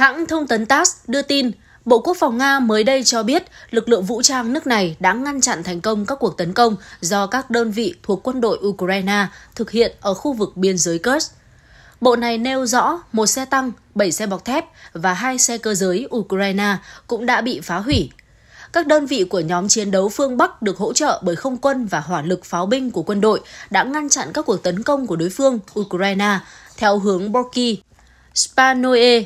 Hãng thông tấn TASS đưa tin, Bộ Quốc phòng Nga mới đây cho biết lực lượng vũ trang nước này đã ngăn chặn thành công các cuộc tấn công do các đơn vị thuộc quân đội Ukraine thực hiện ở khu vực biên giới Kursk. Bộ này nêu rõ một xe tăng, 7 xe bọc thép và hai xe cơ giới Ukraine cũng đã bị phá hủy. Các đơn vị của nhóm chiến đấu phương Bắc được hỗ trợ bởi không quân và hỏa lực pháo binh của quân đội đã ngăn chặn các cuộc tấn công của đối phương Ukraine theo hướng Borky, Spanoe,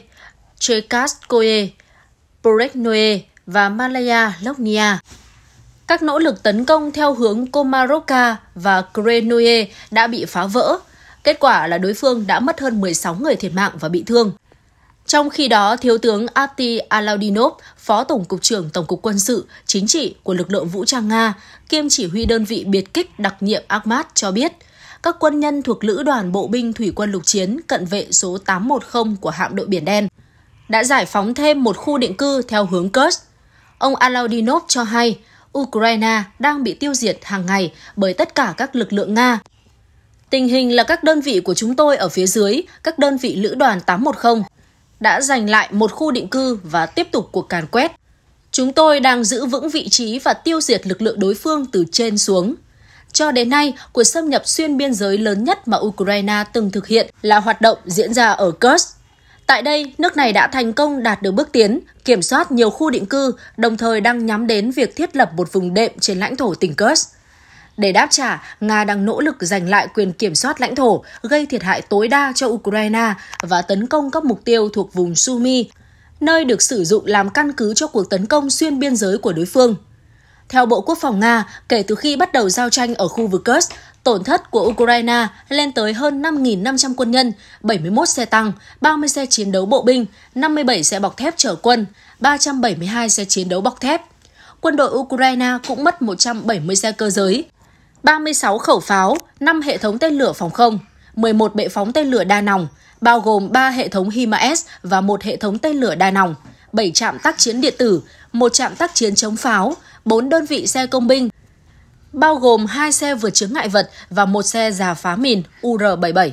Cherkaskoye, Poreknoye và Malaya Loknia. Các nỗ lực tấn công theo hướng Komaroka và Krenoye đã bị phá vỡ. Kết quả là đối phương đã mất hơn 16 người thiệt mạng và bị thương. Trong khi đó, Thiếu tướng Ati Alaudinov, Phó Tổng cục trưởng Tổng cục Quân sự, Chính trị của lực lượng vũ trang Nga, kiêm chỉ huy đơn vị biệt kích đặc nhiệm Akhmat cho biết, các quân nhân thuộc Lữ đoàn Bộ binh Thủy quân Lục chiến cận vệ số 810 của hạm đội Biển Đen đã giải phóng thêm một khu định cư theo hướng Kursk. Ông Alaudinov cho hay Ukraine đang bị tiêu diệt hàng ngày bởi tất cả các lực lượng Nga. Tình hình là các đơn vị của chúng tôi ở phía dưới, các đơn vị lữ đoàn 810, đã giành lại một khu định cư và tiếp tục cuộc càn quét. Chúng tôi đang giữ vững vị trí và tiêu diệt lực lượng đối phương từ trên xuống. Cho đến nay, cuộc xâm nhập xuyên biên giới lớn nhất mà Ukraine từng thực hiện là hoạt động diễn ra ở Kursk. Tại đây, nước này đã thành công đạt được bước tiến, kiểm soát nhiều khu định cư, đồng thời đang nhắm đến việc thiết lập một vùng đệm trên lãnh thổ tỉnh Kursk. Để đáp trả, Nga đang nỗ lực giành lại quyền kiểm soát lãnh thổ, gây thiệt hại tối đa cho Ukraine và tấn công các mục tiêu thuộc vùng sumy nơi được sử dụng làm căn cứ cho cuộc tấn công xuyên biên giới của đối phương. Theo Bộ Quốc phòng Nga, kể từ khi bắt đầu giao tranh ở khu vực Kursk, Tổn thất của Ukraine lên tới hơn 5.500 quân nhân, 71 xe tăng, 30 xe chiến đấu bộ binh, 57 xe bọc thép chở quân, 372 xe chiến đấu bọc thép. Quân đội Ukraine cũng mất 170 xe cơ giới, 36 khẩu pháo, 5 hệ thống tên lửa phòng không, 11 bệ phóng tên lửa đa nòng, bao gồm 3 hệ thống HIMARS và một hệ thống tên lửa đa nòng, 7 trạm tác chiến điện tử, một trạm tác chiến chống pháo, 4 đơn vị xe công binh, bao gồm hai xe vượt chướng ngại vật và một xe giả phá mìn UR-77.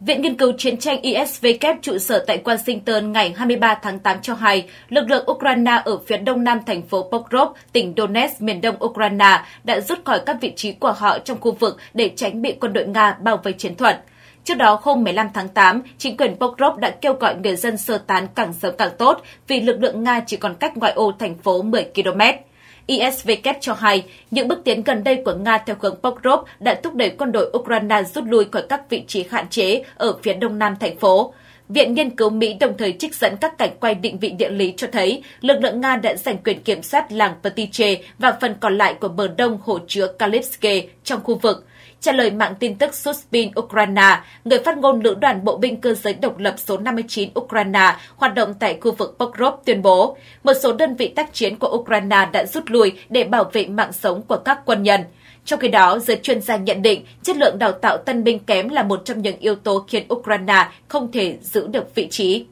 Viện Nghiên cứu Chiến tranh ISW trụ sở tại Washington ngày 23 tháng 8 cho hay, lực lượng Ukraine ở phía đông nam thành phố Pokrov, tỉnh Donetsk, miền đông Ukraine đã rút khỏi các vị trí của họ trong khu vực để tránh bị quân đội Nga bao vây chiến thuật. Trước đó, hôm 15 tháng 8, chính quyền Pokrov đã kêu gọi người dân sơ tán càng sớm càng tốt vì lực lượng Nga chỉ còn cách ngoại ô thành phố 10 km. ISVK cho hay, những bước tiến gần đây của Nga theo hướng Pokrov đã thúc đẩy quân đội Ukraine rút lui khỏi các vị trí hạn chế ở phía đông nam thành phố. Viện Nghiên cứu Mỹ đồng thời trích dẫn các cảnh quay định vị địa lý cho thấy lực lượng Nga đã giành quyền kiểm soát làng Petiche và phần còn lại của bờ đông hồ chứa Kalipske trong khu vực. Trả lời mạng tin tức Suspin Ukraine, người phát ngôn nữ đoàn bộ binh cơ giới độc lập số 59 Ukraine hoạt động tại khu vực Pokrov tuyên bố, một số đơn vị tác chiến của Ukraine đã rút lui để bảo vệ mạng sống của các quân nhân. Trong khi đó, giới chuyên gia nhận định chất lượng đào tạo tân binh kém là một trong những yếu tố khiến Ukraine không thể giữ được vị trí.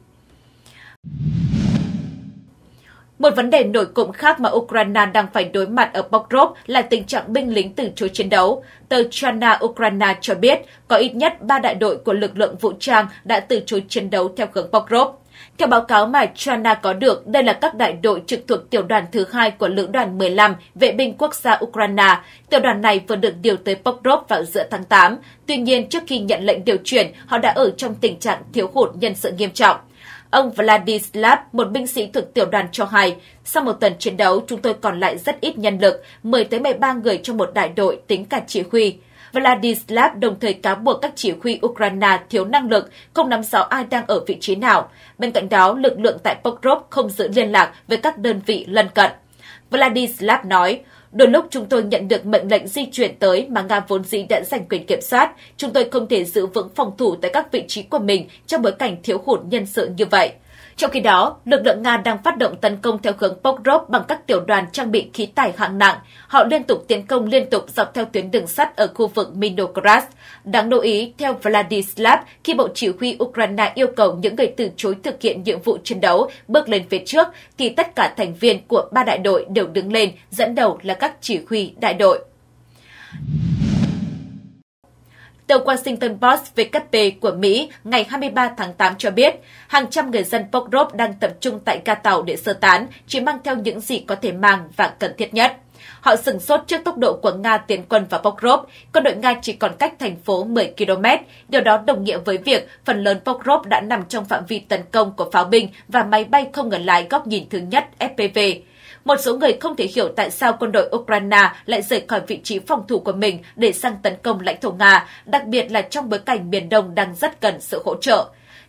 Một vấn đề nổi cộng khác mà Ukraine đang phải đối mặt ở Pokrov là tình trạng binh lính từ chối chiến đấu. Tờ Chana Ukraine cho biết có ít nhất 3 đại đội của lực lượng vũ trang đã từ chối chiến đấu theo hướng Pokrov. Theo báo cáo mà Chana có được, đây là các đại đội trực thuộc tiểu đoàn thứ hai của lữ đoàn 15 vệ binh quốc gia Ukraine. Tiểu đoàn này vừa được điều tới Pokrov vào giữa tháng 8. Tuy nhiên, trước khi nhận lệnh điều chuyển, họ đã ở trong tình trạng thiếu hụt nhân sự nghiêm trọng. Ông Vladislav, một binh sĩ thuộc tiểu đoàn cho hay, sau một tuần chiến đấu, chúng tôi còn lại rất ít nhân lực, 10-13 người trong một đại đội tính cả chỉ huy. Vladislav đồng thời cáo buộc các chỉ huy Ukraine thiếu năng lực, không nắm rõ ai đang ở vị trí nào. Bên cạnh đó, lực lượng tại Pokrov không giữ liên lạc với các đơn vị lân cận. Vladislav nói, Đôi lúc chúng tôi nhận được mệnh lệnh di chuyển tới mà Nga vốn dĩ đã giành quyền kiểm soát, chúng tôi không thể giữ vững phòng thủ tại các vị trí của mình trong bối cảnh thiếu hụt nhân sự như vậy. Trong khi đó, lực lượng Nga đang phát động tấn công theo hướng Pokrov bằng các tiểu đoàn trang bị khí tải hạng nặng. Họ liên tục tiến công liên tục dọc theo tuyến đường sắt ở khu vực Minograd. Đáng lưu ý, theo Vladislav, khi Bộ Chỉ huy Ukraine yêu cầu những người từ chối thực hiện nhiệm vụ chiến đấu bước lên phía trước, thì tất cả thành viên của ba đại đội đều đứng lên, dẫn đầu là các chỉ huy đại đội. Tờ Washington Post VKP của Mỹ ngày 23 tháng 8 cho biết, hàng trăm người dân Pokrov đang tập trung tại ga tàu để sơ tán, chỉ mang theo những gì có thể mang và cần thiết nhất. Họ sửng sốt trước tốc độ của Nga tiến quân vào Pokrov, quân đội Nga chỉ còn cách thành phố 10 km. Điều đó đồng nghĩa với việc phần lớn Pokrov đã nằm trong phạm vi tấn công của pháo binh và máy bay không người lái góc nhìn thứ nhất FPV. Một số người không thể hiểu tại sao quân đội Ukraine lại rời khỏi vị trí phòng thủ của mình để sang tấn công lãnh thổ Nga, đặc biệt là trong bối cảnh miền Đông đang rất cần sự hỗ trợ.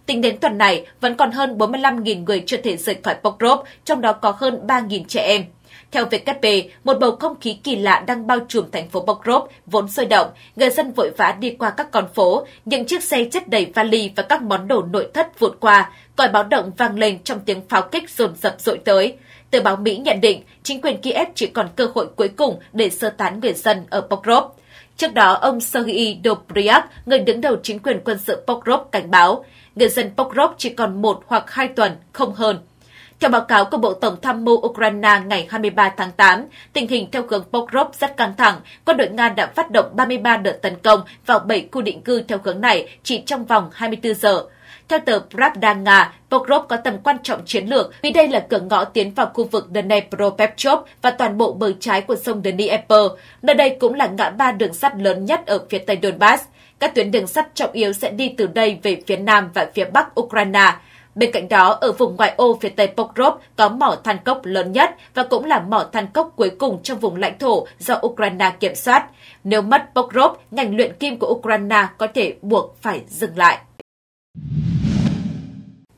Tính đến tuần này, vẫn còn hơn 45.000 người chưa thể rời khỏi Pokrov, trong đó có hơn 3.000 trẻ em. Theo WP, một bầu không khí kỳ lạ đang bao trùm thành phố Pokrov vốn sôi động, người dân vội vã đi qua các con phố, những chiếc xe chất đầy vali và các món đồ nội thất vụt qua, còi báo động vang lên trong tiếng pháo kích rồn rập dội tới. Tờ báo Mỹ nhận định chính quyền Kiev chỉ còn cơ hội cuối cùng để sơ tán người dân ở Pokrov. Trước đó, ông Sergei Dobryak, người đứng đầu chính quyền quân sự Pokrov cảnh báo, người dân Pokrov chỉ còn một hoặc hai tuần, không hơn. Theo báo cáo của Bộ Tổng tham mưu Ukraine ngày 23 tháng 8, tình hình theo hướng Pokrov rất căng thẳng. Quân đội Nga đã phát động 33 đợt tấn công vào 7 khu định cư theo hướng này chỉ trong vòng 24 giờ. Theo tờ Pravda Nga, Pokrov có tầm quan trọng chiến lược vì đây là cửa ngõ tiến vào khu vực Dnepropetrovsk và toàn bộ bờ trái của sông Dnieper. Nơi đây cũng là ngã ba đường sắt lớn nhất ở phía tây Donbass. Các tuyến đường sắt trọng yếu sẽ đi từ đây về phía nam và phía bắc Ukraine. Bên cạnh đó, ở vùng ngoại ô phía tây Pokrov có mỏ than cốc lớn nhất và cũng là mỏ than cốc cuối cùng trong vùng lãnh thổ do Ukraine kiểm soát. Nếu mất Pokrov, ngành luyện kim của Ukraine có thể buộc phải dừng lại.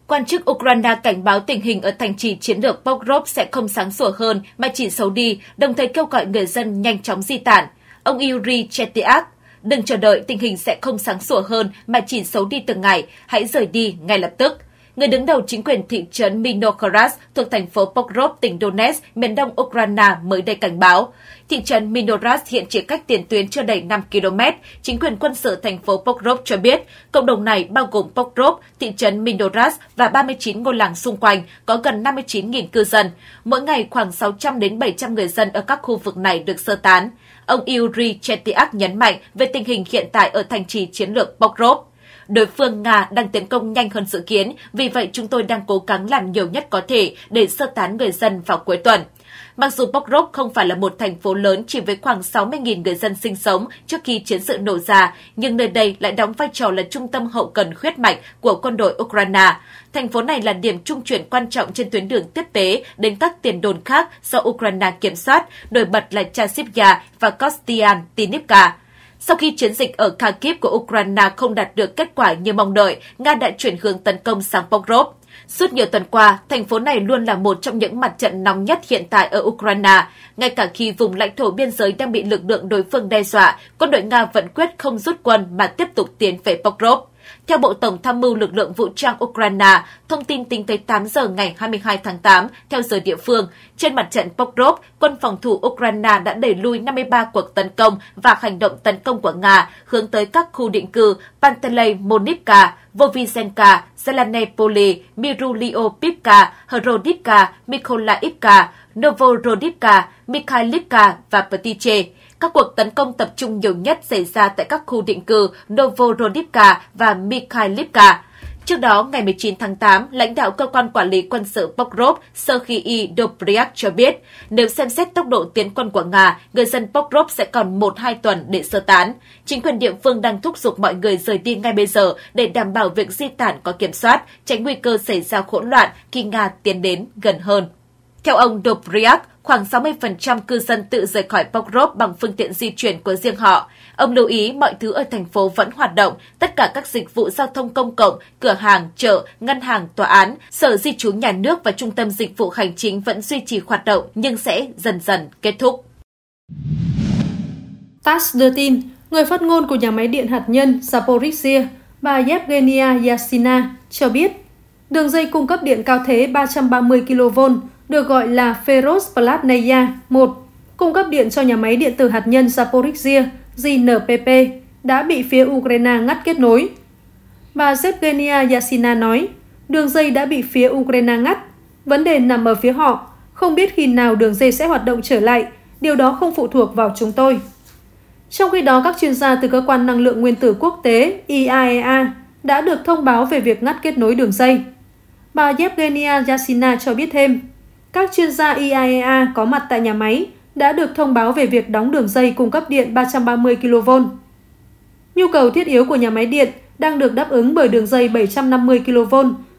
Quan chức Ukraine cảnh báo tình hình ở thành trì chiến lược Pokrov sẽ không sáng sủa hơn mà chỉ xấu đi, đồng thời kêu gọi người dân nhanh chóng di tản. Ông Yuri Chetiak, đừng chờ đợi tình hình sẽ không sáng sủa hơn mà chỉ xấu đi từng ngày, hãy rời đi ngay lập tức người đứng đầu chính quyền thị trấn Minokras thuộc thành phố Pokrov, tỉnh Donetsk, miền đông Ukraine mới đây cảnh báo. Thị trấn Minoras hiện chỉ cách tiền tuyến chưa đầy 5 km. Chính quyền quân sự thành phố Pokrov cho biết, cộng đồng này bao gồm Pokrov, thị trấn Minoras và 39 ngôi làng xung quanh, có gần 59.000 cư dân. Mỗi ngày khoảng 600 đến 700 người dân ở các khu vực này được sơ tán. Ông Yuri Chetiak nhấn mạnh về tình hình hiện tại ở thành trì chiến lược Pokrov. Đối phương Nga đang tiến công nhanh hơn dự kiến, vì vậy chúng tôi đang cố gắng làm nhiều nhất có thể để sơ tán người dân vào cuối tuần. Mặc dù Pokrov không phải là một thành phố lớn chỉ với khoảng 60.000 người dân sinh sống trước khi chiến sự nổ ra, nhưng nơi đây lại đóng vai trò là trung tâm hậu cần khuyết mạch của quân đội Ukraine. Thành phố này là điểm trung chuyển quan trọng trên tuyến đường tiếp tế đến các tiền đồn khác do Ukraine kiểm soát, nổi bật là Chasivya và Kostian Tinivka. Sau khi chiến dịch ở Kharkiv của Ukraine không đạt được kết quả như mong đợi, Nga đã chuyển hướng tấn công sang Pokrov. Suốt nhiều tuần qua, thành phố này luôn là một trong những mặt trận nóng nhất hiện tại ở Ukraine. Ngay cả khi vùng lãnh thổ biên giới đang bị lực lượng đối phương đe dọa, quân đội Nga vẫn quyết không rút quân mà tiếp tục tiến về Pokrov. Theo Bộ Tổng tham mưu lực lượng vũ trang Ukraine, thông tin tính tới 8 giờ ngày 22 tháng 8 theo giờ địa phương, trên mặt trận Pokrov, quân phòng thủ Ukraine đã đẩy lui 53 cuộc tấn công và hành động tấn công của Nga hướng tới các khu định cư Panteley Monivka, Vovizenka, Zelanepoli, Miruliopivka, Horodivka, Mikolaivka, Novorodivka, Mikhailivka và Petiche. Các cuộc tấn công tập trung nhiều nhất xảy ra tại các khu định cư Novorodivka và Mikhailivka. Trước đó, ngày 19 tháng 8, lãnh đạo cơ quan quản lý quân sự Pokrov Sergei Dobryak cho biết, nếu xem xét tốc độ tiến quân của Nga, người dân Pokrov sẽ còn 1-2 tuần để sơ tán. Chính quyền địa phương đang thúc giục mọi người rời đi ngay bây giờ để đảm bảo việc di tản có kiểm soát, tránh nguy cơ xảy ra hỗn loạn khi Nga tiến đến gần hơn. Theo ông Dobryak, khoảng 60% cư dân tự rời khỏi Pokrov bằng phương tiện di chuyển của riêng họ. Ông lưu ý mọi thứ ở thành phố vẫn hoạt động, tất cả các dịch vụ giao thông công cộng, cửa hàng, chợ, ngân hàng, tòa án, sở di trú nhà nước và trung tâm dịch vụ hành chính vẫn duy trì hoạt động nhưng sẽ dần dần kết thúc. TASS đưa tin, người phát ngôn của nhà máy điện hạt nhân Zaporizhia, bà Yevgenia Yasina, cho biết đường dây cung cấp điện cao thế 330 kV được gọi là Ferrosplatnaya 1, cung cấp điện cho nhà máy điện tử hạt nhân Zaporizhia GNPP, đã bị phía Ukraine ngắt kết nối. Bà Zevgenia Yasina nói, đường dây đã bị phía Ukraine ngắt. Vấn đề nằm ở phía họ, không biết khi nào đường dây sẽ hoạt động trở lại, điều đó không phụ thuộc vào chúng tôi. Trong khi đó, các chuyên gia từ Cơ quan Năng lượng Nguyên tử Quốc tế IAEA e đã được thông báo về việc ngắt kết nối đường dây. Bà Yevgenia Yasina cho biết thêm, các chuyên gia e IAEA có mặt tại nhà máy đã được thông báo về việc đóng đường dây cung cấp điện 330 kV. Nhu cầu thiết yếu của nhà máy điện đang được đáp ứng bởi đường dây 750 kV,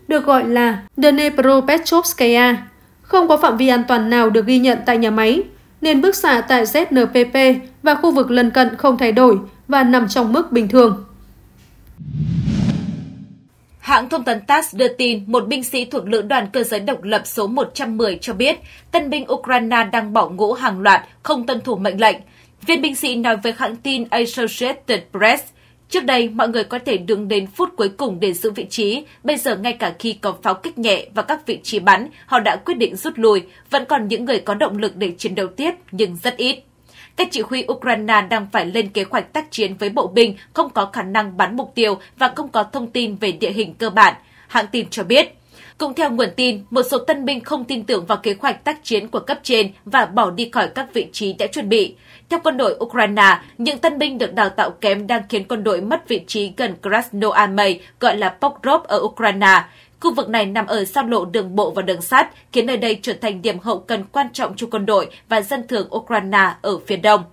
được gọi là Dnepropetrovskaya. Không có phạm vi an toàn nào được ghi nhận tại nhà máy, nên bức xạ tại ZNPP và khu vực lân cận không thay đổi và nằm trong mức bình thường. Hãng thông tấn TASS đưa tin một binh sĩ thuộc lữ đoàn cơ giới độc lập số 110 cho biết tân binh Ukraine đang bỏ ngũ hàng loạt, không tuân thủ mệnh lệnh. Viên binh sĩ nói với hãng tin Associated Press, Trước đây, mọi người có thể đứng đến phút cuối cùng để giữ vị trí. Bây giờ, ngay cả khi có pháo kích nhẹ và các vị trí bắn, họ đã quyết định rút lui. Vẫn còn những người có động lực để chiến đấu tiếp, nhưng rất ít. Các chỉ huy Ukraine đang phải lên kế hoạch tác chiến với bộ binh không có khả năng bắn mục tiêu và không có thông tin về địa hình cơ bản, hãng tin cho biết. Cũng theo nguồn tin, một số tân binh không tin tưởng vào kế hoạch tác chiến của cấp trên và bỏ đi khỏi các vị trí đã chuẩn bị. Theo quân đội Ukraine, những tân binh được đào tạo kém đang khiến quân đội mất vị trí gần Krasnoarmey, gọi là Pokrov ở Ukraine. Khu vực này nằm ở giao lộ đường bộ và đường sắt, khiến nơi đây trở thành điểm hậu cần quan trọng cho quân đội và dân thường Ukraine ở phía đông.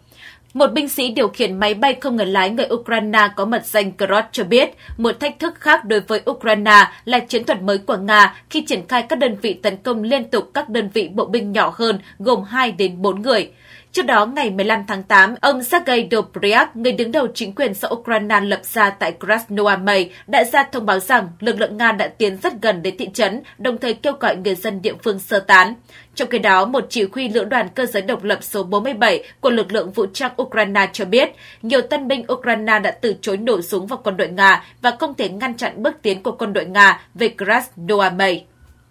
Một binh sĩ điều khiển máy bay không người lái người Ukraine có mật danh Krot cho biết, một thách thức khác đối với Ukraine là chiến thuật mới của Nga khi triển khai các đơn vị tấn công liên tục các đơn vị bộ binh nhỏ hơn gồm 2 đến 4 người. Trước đó, ngày 15 tháng 8, ông Sergei Dobryak, người đứng đầu chính quyền do Ukraine lập ra tại Krasnoarmey, đã ra thông báo rằng lực lượng Nga đã tiến rất gần đến thị trấn, đồng thời kêu gọi người dân địa phương sơ tán. Trong khi đó, một chỉ huy lữ đoàn cơ giới độc lập số 47 của lực lượng vũ trang Ukraine cho biết, nhiều tân binh Ukraine đã từ chối nổ súng vào quân đội Nga và không thể ngăn chặn bước tiến của quân đội Nga về Krasnoarmey.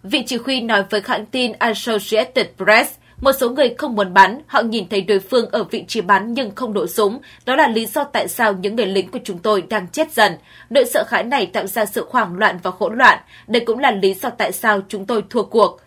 Vị chỉ huy nói với hãng tin Associated Press, một số người không muốn bắn, họ nhìn thấy đối phương ở vị trí bắn nhưng không đổ súng. Đó là lý do tại sao những người lính của chúng tôi đang chết dần. Nỗi sợ hãi này tạo ra sự hoảng loạn và hỗn loạn. Đây cũng là lý do tại sao chúng tôi thua cuộc.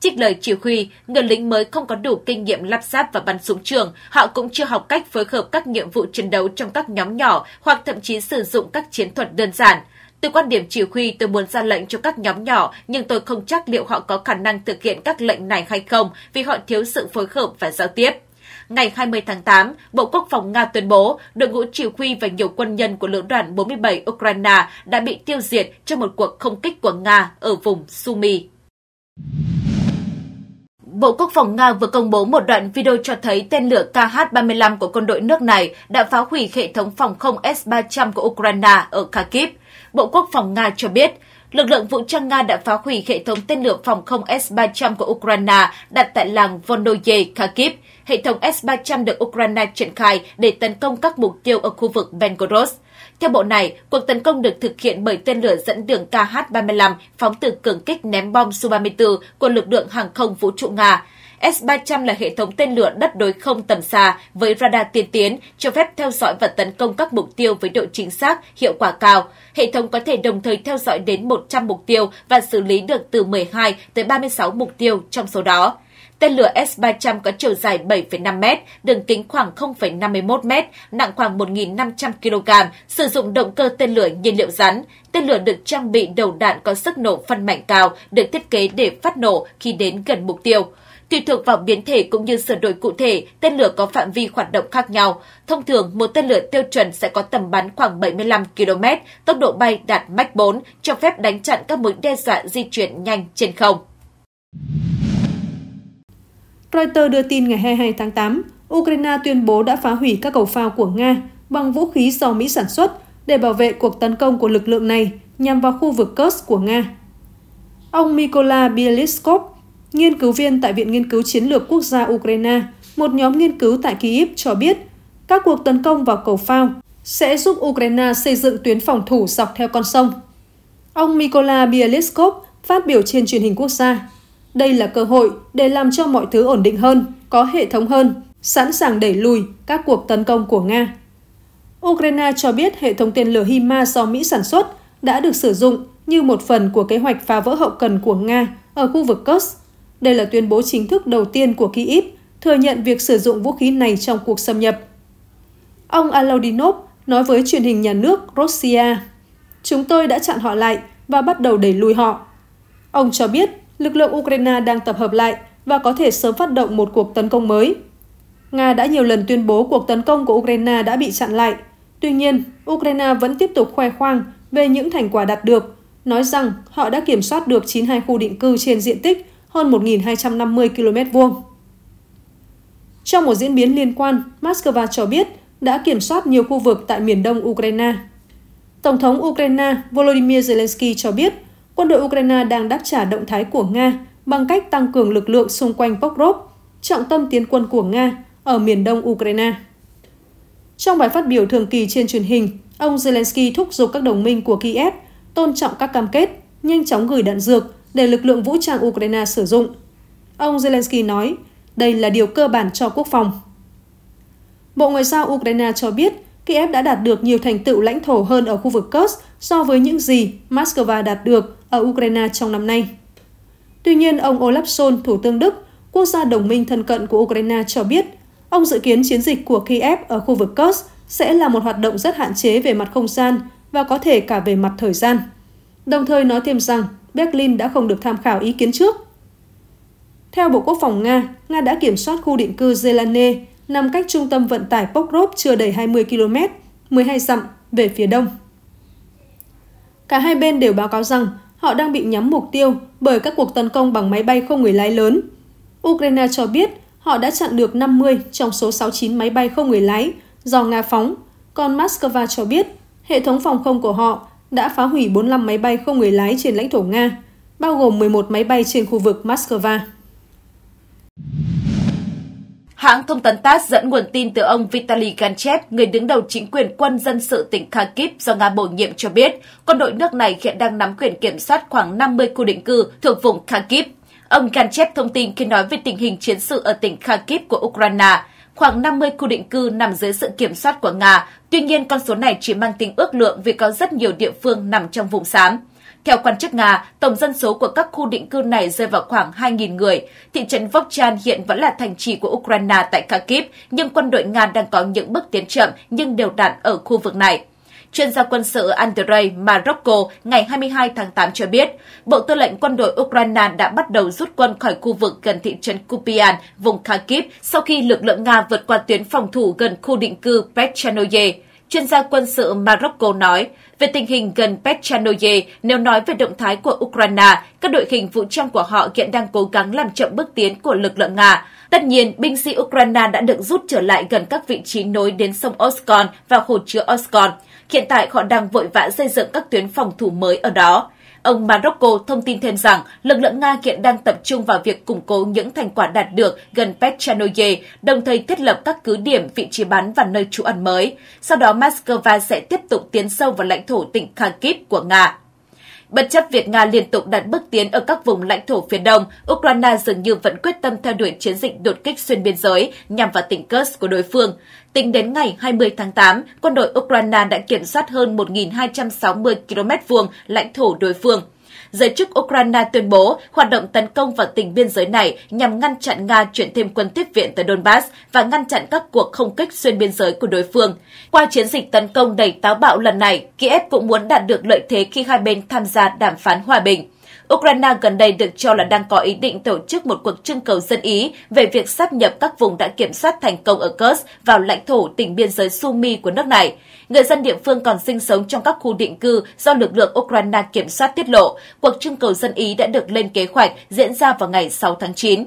Trích lời chỉ huy, người lính mới không có đủ kinh nghiệm lắp ráp và bắn súng trường, họ cũng chưa học cách phối hợp các nhiệm vụ chiến đấu trong các nhóm nhỏ hoặc thậm chí sử dụng các chiến thuật đơn giản. Từ quan điểm chỉ huy, tôi muốn ra lệnh cho các nhóm nhỏ, nhưng tôi không chắc liệu họ có khả năng thực hiện các lệnh này hay không vì họ thiếu sự phối hợp và giao tiếp. Ngày 20 tháng 8, Bộ Quốc phòng Nga tuyên bố đội ngũ chỉ huy và nhiều quân nhân của lữ đoàn 47 Ukraine đã bị tiêu diệt trong một cuộc không kích của Nga ở vùng Sumy. Bộ Quốc phòng Nga vừa công bố một đoạn video cho thấy tên lửa KH-35 của quân đội nước này đã phá hủy hệ thống phòng không S-300 của Ukraine ở Kharkiv. Bộ Quốc phòng Nga cho biết, lực lượng vũ trang Nga đã phá hủy hệ thống tên lửa phòng không S-300 của Ukraine đặt tại làng Volnoye, Kharkiv. Hệ thống S-300 được Ukraine triển khai để tấn công các mục tiêu ở khu vực Belgorod. Theo bộ này, cuộc tấn công được thực hiện bởi tên lửa dẫn đường KH-35 phóng từ cường kích ném bom Su-34 của lực lượng hàng không vũ trụ Nga. S-300 là hệ thống tên lửa đất đối không tầm xa với radar tiên tiến, cho phép theo dõi và tấn công các mục tiêu với độ chính xác, hiệu quả cao. Hệ thống có thể đồng thời theo dõi đến 100 mục tiêu và xử lý được từ 12 tới 36 mục tiêu trong số đó. Tên lửa S-300 có chiều dài 7,5 m, đường kính khoảng 0,51 m, nặng khoảng 1.500 kg, sử dụng động cơ tên lửa nhiên liệu rắn. Tên lửa được trang bị đầu đạn có sức nổ phân mạnh cao, được thiết kế để phát nổ khi đến gần mục tiêu. Tùy thuộc vào biến thể cũng như sửa đổi cụ thể, tên lửa có phạm vi hoạt động khác nhau. Thông thường, một tên lửa tiêu chuẩn sẽ có tầm bắn khoảng 75 km, tốc độ bay đạt Mach 4, cho phép đánh chặn các mối đe dọa di chuyển nhanh trên không. Reuters đưa tin ngày 22 tháng 8, Ukraine tuyên bố đã phá hủy các cầu phao của Nga bằng vũ khí do Mỹ sản xuất để bảo vệ cuộc tấn công của lực lượng này nhằm vào khu vực Kursk của Nga. Ông Mykola Bieliskov, nghiên cứu viên tại Viện Nghiên cứu Chiến lược Quốc gia Ukraine, một nhóm nghiên cứu tại Kyiv cho biết các cuộc tấn công vào cầu phao sẽ giúp Ukraine xây dựng tuyến phòng thủ dọc theo con sông. Ông Mykola Bieliskov phát biểu trên truyền hình quốc gia đây là cơ hội để làm cho mọi thứ ổn định hơn, có hệ thống hơn, sẵn sàng đẩy lùi các cuộc tấn công của Nga. Ukraine cho biết hệ thống tên lửa HIMARS do Mỹ sản xuất đã được sử dụng như một phần của kế hoạch phá vỡ hậu cần của Nga ở khu vực Kursk. Đây là tuyên bố chính thức đầu tiên của Kyiv thừa nhận việc sử dụng vũ khí này trong cuộc xâm nhập. Ông Alaudinov nói với truyền hình nhà nước Russia, chúng tôi đã chặn họ lại và bắt đầu đẩy lùi họ. Ông cho biết lực lượng Ukraine đang tập hợp lại và có thể sớm phát động một cuộc tấn công mới. Nga đã nhiều lần tuyên bố cuộc tấn công của Ukraine đã bị chặn lại. Tuy nhiên, Ukraine vẫn tiếp tục khoe khoang về những thành quả đạt được, nói rằng họ đã kiểm soát được 92 khu định cư trên diện tích hơn 1.250 km vuông. Trong một diễn biến liên quan, Moscow cho biết đã kiểm soát nhiều khu vực tại miền đông Ukraine. Tổng thống Ukraine Volodymyr Zelensky cho biết quân đội Ukraine đang đáp trả động thái của Nga bằng cách tăng cường lực lượng xung quanh Pokrov, trọng tâm tiến quân của Nga ở miền đông Ukraine. Trong bài phát biểu thường kỳ trên truyền hình, ông Zelensky thúc giục các đồng minh của Kiev tôn trọng các cam kết, nhanh chóng gửi đạn dược để lực lượng vũ trang Ukraine sử dụng. Ông Zelensky nói, đây là điều cơ bản cho quốc phòng. Bộ Ngoại giao Ukraine cho biết Kiev đã đạt được nhiều thành tựu lãnh thổ hơn ở khu vực Kursk so với những gì Moscow đạt được ở Ukraine trong năm nay. Tuy nhiên, ông Olaf Scholz, Thủ tướng Đức, quốc gia đồng minh thân cận của Ukraine cho biết, ông dự kiến chiến dịch của Kiev ở khu vực Kursk sẽ là một hoạt động rất hạn chế về mặt không gian và có thể cả về mặt thời gian. Đồng thời nói thêm rằng Berlin đã không được tham khảo ý kiến trước. Theo Bộ Quốc phòng Nga, Nga đã kiểm soát khu định cư Zelane nằm cách trung tâm vận tải Pokrov chưa đầy 20 km, 12 dặm về phía đông. Cả hai bên đều báo cáo rằng họ đang bị nhắm mục tiêu bởi các cuộc tấn công bằng máy bay không người lái lớn. Ukraine cho biết họ đã chặn được 50 trong số 69 máy bay không người lái do Nga phóng, còn Moscow cho biết hệ thống phòng không của họ đã phá hủy 45 máy bay không người lái trên lãnh thổ Nga, bao gồm 11 máy bay trên khu vực Moscow. Hãng thông tấn TASS dẫn nguồn tin từ ông Vitaly Ganchev, người đứng đầu chính quyền quân dân sự tỉnh Kharkiv do Nga bổ nhiệm cho biết, quân đội nước này hiện đang nắm quyền kiểm soát khoảng 50 khu định cư thuộc vùng Kharkiv. Ông Ganchev thông tin khi nói về tình hình chiến sự ở tỉnh Kharkiv của Ukraine. Khoảng 50 khu định cư nằm dưới sự kiểm soát của Nga, tuy nhiên con số này chỉ mang tính ước lượng vì có rất nhiều địa phương nằm trong vùng xám. Theo quan chức Nga, tổng dân số của các khu định cư này rơi vào khoảng 2.000 người. Thị trấn Vokchan hiện vẫn là thành trì của Ukraine tại Kharkiv, nhưng quân đội Nga đang có những bước tiến chậm nhưng đều đặn ở khu vực này. Chuyên gia quân sự Andrei Marocco ngày 22 tháng 8 cho biết, Bộ Tư lệnh quân đội Ukraine đã bắt đầu rút quân khỏi khu vực gần thị trấn Kupian, vùng Kharkiv, sau khi lực lượng Nga vượt qua tuyến phòng thủ gần khu định cư Petranoye. Chuyên gia quân sự Morocco nói về tình hình gần Pechanoye nếu nói về động thái của Ukraine, các đội hình vũ trang của họ hiện đang cố gắng làm chậm bước tiến của lực lượng Nga. Tất nhiên, binh sĩ Ukraine đã được rút trở lại gần các vị trí nối đến sông Oskon và hồ chứa Oskon. Hiện tại họ đang vội vã xây dựng các tuyến phòng thủ mới ở đó. Ông Marocco thông tin thêm rằng lực lượng Nga hiện đang tập trung vào việc củng cố những thành quả đạt được gần Petranoye, đồng thời thiết lập các cứ điểm, vị trí bắn và nơi trú ẩn mới. Sau đó, Moscow sẽ tiếp tục tiến sâu vào lãnh thổ tỉnh Kharkiv của Nga. Bất chấp việc Nga liên tục đạt bước tiến ở các vùng lãnh thổ phía đông, Ukraine dường như vẫn quyết tâm theo đuổi chiến dịch đột kích xuyên biên giới nhằm vào tỉnh Kursk của đối phương. Tính đến ngày 20 tháng 8, quân đội Ukraine đã kiểm soát hơn 1.260 km vuông lãnh thổ đối phương. Giới chức Ukraine tuyên bố hoạt động tấn công vào tỉnh biên giới này nhằm ngăn chặn Nga chuyển thêm quân tiếp viện tới Donbass và ngăn chặn các cuộc không kích xuyên biên giới của đối phương. Qua chiến dịch tấn công đầy táo bạo lần này, Kiev cũng muốn đạt được lợi thế khi hai bên tham gia đàm phán hòa bình. Ukraine gần đây được cho là đang có ý định tổ chức một cuộc trưng cầu dân Ý về việc sắp nhập các vùng đã kiểm soát thành công ở Kursk vào lãnh thổ tỉnh biên giới Sumy của nước này. Người dân địa phương còn sinh sống trong các khu định cư do lực lượng Ukraine kiểm soát tiết lộ, cuộc trưng cầu dân Ý đã được lên kế hoạch diễn ra vào ngày 6 tháng 9.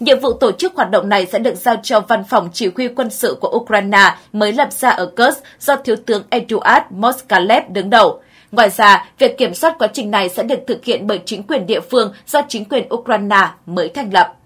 Nhiệm vụ tổ chức hoạt động này sẽ được giao cho Văn phòng Chỉ huy quân sự của Ukraine mới lập ra ở Kursk do Thiếu tướng Eduard Moskalev đứng đầu. Ngoài ra, việc kiểm soát quá trình này sẽ được thực hiện bởi chính quyền địa phương do chính quyền Ukraine mới thành lập.